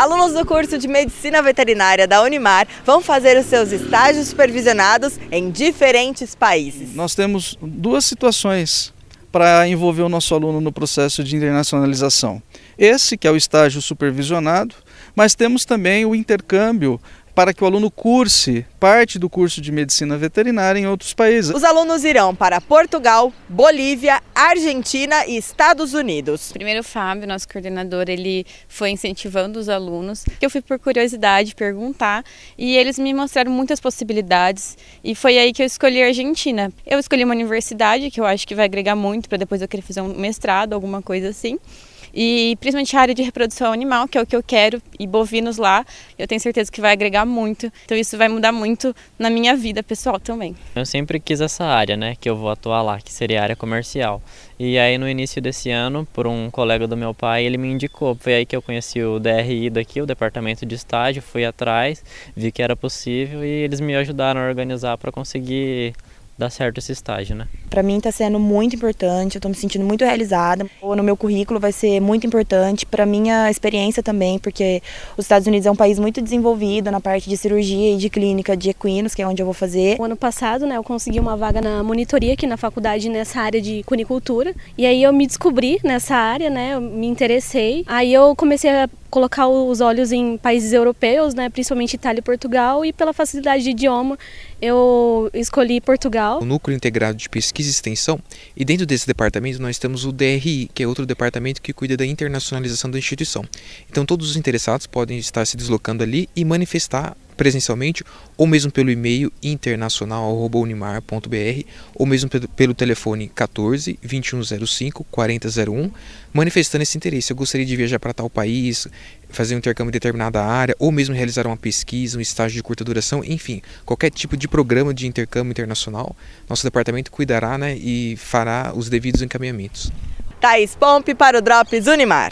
alunos do curso de Medicina Veterinária da Unimar vão fazer os seus estágios supervisionados em diferentes países. Nós temos duas situações para envolver o nosso aluno no processo de internacionalização. Esse que é o estágio supervisionado, mas temos também o intercâmbio para que o aluno curse parte do curso de medicina veterinária em outros países. Os alunos irão para Portugal, Bolívia, Argentina e Estados Unidos. Primeiro o Fábio, nosso coordenador, ele foi incentivando os alunos. Eu fui por curiosidade perguntar e eles me mostraram muitas possibilidades e foi aí que eu escolhi a Argentina. Eu escolhi uma universidade que eu acho que vai agregar muito para depois eu querer fazer um mestrado, alguma coisa assim. E principalmente a área de reprodução animal, que é o que eu quero, e bovinos lá, eu tenho certeza que vai agregar muito. Então isso vai mudar muito na minha vida pessoal também. Eu sempre quis essa área, né, que eu vou atuar lá, que seria a área comercial. E aí no início desse ano, por um colega do meu pai, ele me indicou. Foi aí que eu conheci o DRI daqui, o departamento de estágio, fui atrás, vi que era possível e eles me ajudaram a organizar para conseguir dar certo esse estágio, né? Para mim está sendo muito importante, eu estou me sentindo muito realizada. no meu currículo vai ser muito importante para minha experiência também, porque os Estados Unidos é um país muito desenvolvido na parte de cirurgia e de clínica de equinos, que é onde eu vou fazer. O ano passado, né, eu consegui uma vaga na monitoria aqui na faculdade nessa área de cunicultura, e aí eu me descobri nessa área, né, eu me interessei. Aí eu comecei a colocar os olhos em países europeus, né, principalmente Itália e Portugal, e pela facilidade de idioma eu escolhi Portugal. O Núcleo Integrado de Pesquisa e Extensão, e dentro desse departamento nós temos o DRI, que é outro departamento que cuida da internacionalização da instituição. Então todos os interessados podem estar se deslocando ali e manifestar presencialmente ou mesmo pelo e-mail internacional@unimar.br ou mesmo pelo telefone 14 2105 4001, manifestando esse interesse. Eu gostaria de viajar para tal país, fazer um intercâmbio em determinada área ou mesmo realizar uma pesquisa, um estágio de curta duração, enfim, qualquer tipo de programa de intercâmbio internacional, nosso departamento cuidará né, e fará os devidos encaminhamentos. Thaís Pompe para o Drops Unimar.